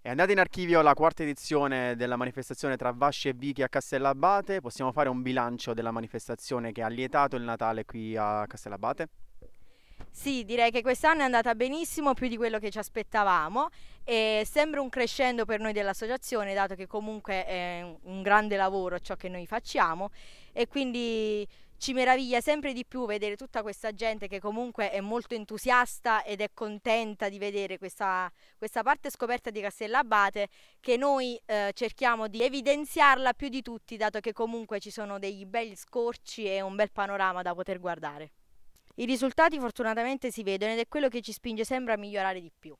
È andata in archivio la quarta edizione della manifestazione tra Vasci e Vichi a Castellabate. Possiamo fare un bilancio della manifestazione che ha lietato il Natale qui a Castellabate? Sì, direi che quest'anno è andata benissimo, più di quello che ci aspettavamo e sembra un crescendo per noi dell'associazione, dato che comunque è un grande lavoro ciò che noi facciamo e quindi ci meraviglia sempre di più vedere tutta questa gente che comunque è molto entusiasta ed è contenta di vedere questa, questa parte scoperta di Castellabate che noi eh, cerchiamo di evidenziarla più di tutti dato che comunque ci sono dei belli scorci e un bel panorama da poter guardare. I risultati fortunatamente si vedono ed è quello che ci spinge sempre a migliorare di più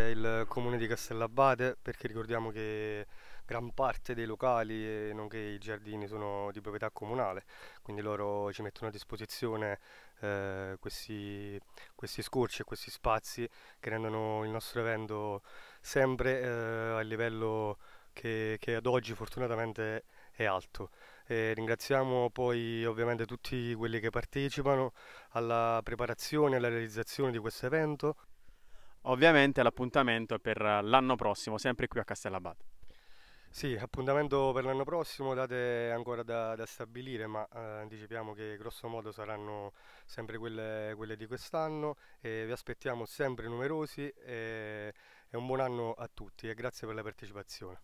il comune di Castellabate perché ricordiamo che gran parte dei locali nonché i giardini sono di proprietà comunale quindi loro ci mettono a disposizione eh, questi, questi, scorci e questi spazi che rendono il nostro evento sempre eh, al livello che, che ad oggi fortunatamente è alto. E ringraziamo poi ovviamente tutti quelli che partecipano alla preparazione e alla realizzazione di questo evento ovviamente l'appuntamento è per l'anno prossimo, sempre qui a Castellabate. Sì, appuntamento per l'anno prossimo, date ancora da, da stabilire, ma eh, anticipiamo che grosso modo saranno sempre quelle, quelle di quest'anno e vi aspettiamo sempre numerosi e, e un buon anno a tutti e grazie per la partecipazione.